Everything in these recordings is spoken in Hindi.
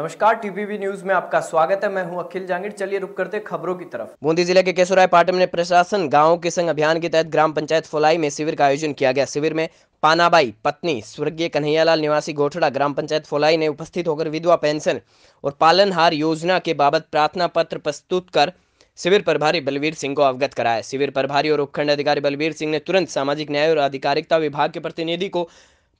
नमस्कार टीवीवी न्यूज में आपका स्वागत है मैं हूं अखिल जांगिर चलिए रुक करते खबरों की तरफ बूंदी जिले के केसुराय पाटम ने प्रशासन गांवों के संग अभियान के तहत ग्राम पंचायत फुलाई में शिविर का आयोजन किया गया शिविर में पानाबाई पत्नी स्वर्गीय कन्हैयालाल निवासी गोठड़ा ग्राम पंचायत फोलाई ने उपस्थित होकर विधवा पेंशन और पालनहार योजना के बाबत प्रार्थना पत्र प्रस्तुत कर शिविर प्रभारी बलवीर सिंह को अवगत कराया शिविर प्रभारी और उपखंड अधिकारी बलवीर सिंह ने तुरंत सामाजिक न्याय और आधिकारिकता विभाग के प्रतिनिधि को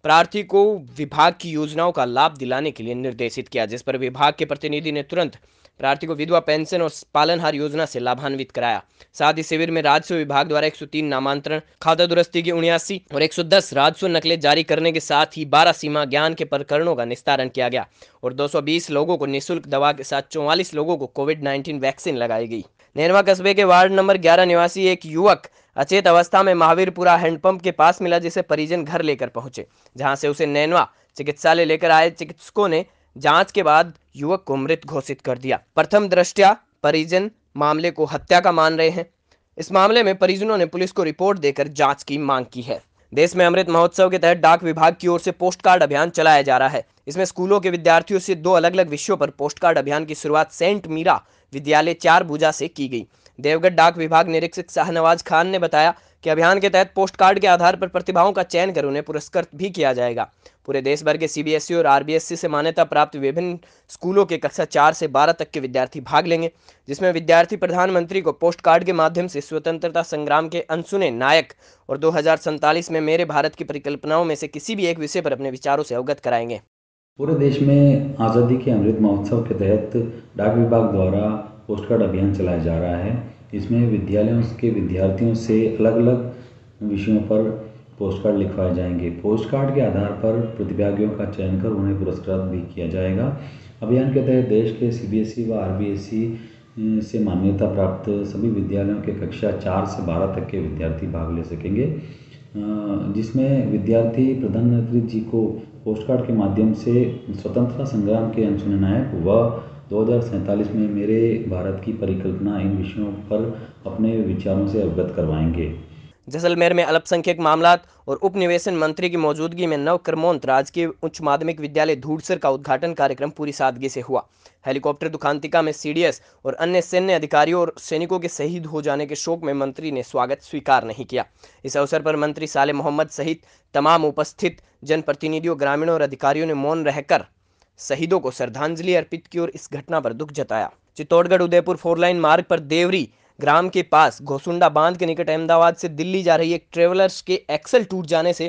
प्रार्थी को विभाग की योजनाओं का लाभ दिलाने के लिए निर्देशित किया जिस पर विभाग के प्रतिनिधि ने तुरंत प्रार्थी को विधवा पेंशन और पालनहार योजना से लाभान्वित कराया साथ ही शिविर में राजस्व विभाग द्वारा 103 नामांतरण खाता दुरुस्ती की उन्यासी और 110 राजस्व नकले जारी करने के साथ ही 12 सीमा ज्ञान के प्रकरणों का निस्तारण किया गया और 220 लोगों को निःशुल्क दवा के साथ चौवालीस लोगों को कोविड 19 वैक्सीन लगाई गई नेरवा कस्बे के वार्ड नंबर ग्यारह निवासी एक युवक अचेत अवस्था में महावीरपुरा हैंडपंप के पास मिला जिसे परिजन घर लेकर पहुंचे जहां से उसे नैनवा चिकित्सालय लेकर आए चिकित्सकों ने जांच के बाद युवक को मृत घोषित कर दिया प्रथम दृष्टया परिजन मामले को हत्या का मान रहे हैं इस मामले में परिजनों ने पुलिस को रिपोर्ट देकर जांच की मांग की है देश में अमृत महोत्सव के तहत डाक विभाग की ओर से पोस्ट कार्ड अभियान चलाया जा रहा है इसमें स्कूलों के विद्यार्थियों से दो अलग अलग विषयों पर पोस्ट कार्ड अभियान की शुरुआत सेंट मीरा विद्यालय चार भूजा से की गई देवगढ़ डाक विभाग निरीक्षक शाहनवाज खान ने बताया कि अभियान के तहत पोस्ट कार्ड के आधार पर प्रतिभाओं का चयन कर उन्हें पुरस्कृत भी किया जाएगा पूरे देश भर के सीबीएसई e और आरबीएससी e से मान्यता प्राप्त विभिन्न स्कूलों के कक्षा चार से बारह तक के विद्यार्थी भाग लेंगे जिसमें विद्यार्थी प्रधानमंत्री को पोस्ट कार्ड के माध्यम से स्वतंत्रता संग्राम के अनसुने नायक और दो में मेरे भारत की परिकल्पनाओं में से किसी भी एक विषय पर अपने विचारों से अवगत कराएंगे पूरे देश में आज़ादी के अमृत महोत्सव के तहत डाक विभाग द्वारा पोस्ट कार्ड अभियान चलाया जा रहा है इसमें विद्यालयों के विद्यार्थियों से अलग अलग विषयों पर पोस्ट कार्ड लिखवाए जाएंगे पोस्ट कार्ड के आधार पर प्रतिभागियों का चयन कर उन्हें पुरस्कृत भी किया जाएगा अभियान के तहत देश के सीबीएसई e व आरबीएसई e, से मान्यता प्राप्त सभी विद्यालयों के कक्षा चार से बारह तक के विद्यार्थी भाग ले सकेंगे जिसमें विद्यार्थी प्रधानमंत्री जी को पोस्ट कार्ड के माध्यम से स्वतंत्रता संग्राम के अनसुने नायक व दो हज़ार में मेरे भारत की परिकल्पना इन विषयों पर अपने विचारों से अवगत करवाएंगे जैसलमेर में अल्पसंख्यक मामला और उपनिवेशन मंत्री की मौजूदगी में नव क्रमोन्त तो राजकीय उच्च माध्यमिक विद्यालय धूड़सर का उद्घाटन कार्यक्रम पूरी सादगी से हुआ हेलीकॉप्टर दुखांतिका में सीडीएस और अन्य सैन्य अधिकारियों और सैनिकों के शहीद हो जाने के शोक में मंत्री ने स्वागत स्वीकार नहीं किया इस अवसर पर मंत्री साले मोहम्मद सहित तमाम उपस्थित जनप्रतिनिधियों ग्रामीणों और अधिकारियों ने मौन रहकर शहीदों को श्रद्धांजलि अर्पित की और इस घटना पर दुख जताया चित्तौड़गढ़ उदयपुर फोरलाइन मार्ग पर देवरी ग्राम के पास घोसुंडा बांध के निकट अहमदाबाद से दिल्ली जा रही एक ट्रेवलर्स के एक्सल टूट जाने से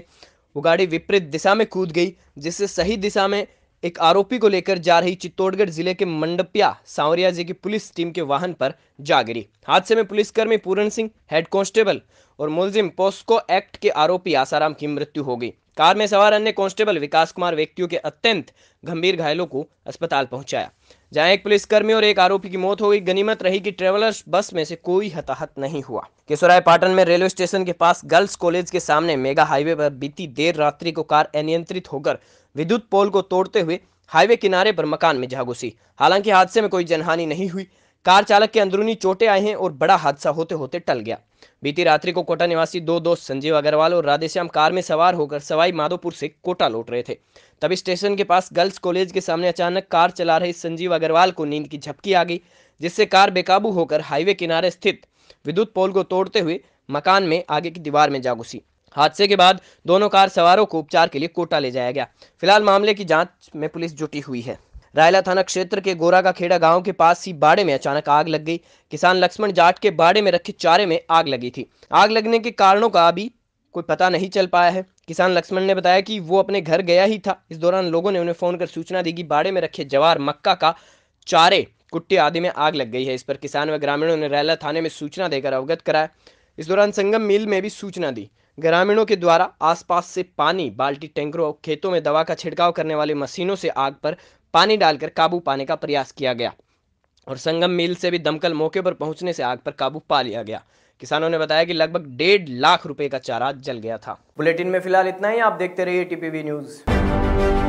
वो गाड़ी विपरीत दिशा में कूद गई जिससे सही दिशा में एक आरोपी को लेकर जा रही चित्तौड़गढ़ जिले के मंडपिया सांवरिया जी की पुलिस टीम के वाहन पर जा गिरी हादसे में पुलिसकर्मी पूरन सिंह हेड कांस्टेबल और मुलजिम पोस्को एक्ट के आरोपी आसाराम की मृत्यु हो गई कार में सवार अन्य कांस्टेबल विकास कुमार व्यक्तियों के अत्यंत गंभीर घायलों को अस्पताल पहुंचाया जहां एक पुलिसकर्मी और एक आरोपी की मौत हो गई गनीमत रही कि ट्रेवलर्स बस में से कोई हताहत नहीं हुआ केसराय पाटन में रेलवे स्टेशन के पास गर्ल्स कॉलेज के सामने मेगा हाईवे पर बीती देर रात्रि को कार अनियंत्रित होकर विद्युत पोल को तोड़ते हुए हाईवे किनारे पर मकान में जा घुसी हालांकि हादसे में कोई जनहानि नहीं हुई कार चालक के अंदरूनी चोटें आए हैं और बड़ा हादसा होते होते टल गया बीती रात्रि को कोटा निवासी दो दोस्त संजीव अग्रवाल और राधेश्याम कार में सवार होकर सवाई माधोपुर से कोटा लौट रहे थे तभी स्टेशन के पास गर्ल्स कॉलेज के सामने अचानक कार चला रहे संजीव अग्रवाल को नींद की झपकी आ गई जिससे कार बेकाबू होकर हाईवे किनारे स्थित विद्युत पोल को तोड़ते हुए मकान में आगे की दीवार में जा घुसी हादसे के बाद दोनों कार सवारों को उपचार के लिए कोटा ले जाया गया फिलहाल मामले की जांच में पुलिस जुटी हुई है रायला थाना क्षेत्र के गोरा का खेड़ा गांव के पास ही बाड़े में अचानक आग लग गई किसान लक्ष्मण जाट के बाड़े में रखे चारे में आग लगी थी आग लगने के कारणों का अभी कोई पता नहीं चल पाया है किसान लक्ष्मण ने बताया कि वो अपने घर गया ही था इस दौरान लोगों ने उन्हें फोन कर सूचना दी कि बाड़े में रखे जवार मक्का का चारे कुट्टे आदि में आग लग गई है इस पर किसान व ग्रामीणों ने रैला थाने में सूचना देकर अवगत कराया इस दौरान संगम मिल में भी सूचना दी ग्रामीणों के द्वारा आसपास से पानी बाल्टी टैंकरों खेतों में दवा का छिड़काव करने वाली मशीनों से आग पर पानी डालकर काबू पाने का प्रयास किया गया और संगम मिल से भी दमकल मौके पर पहुंचने से आग पर काबू पा लिया गया किसानों ने बताया कि लगभग डेढ़ लाख रुपए का चारा जल गया था बुलेटिन में फिलहाल इतना ही आप देखते रहिए टीपीवी न्यूज़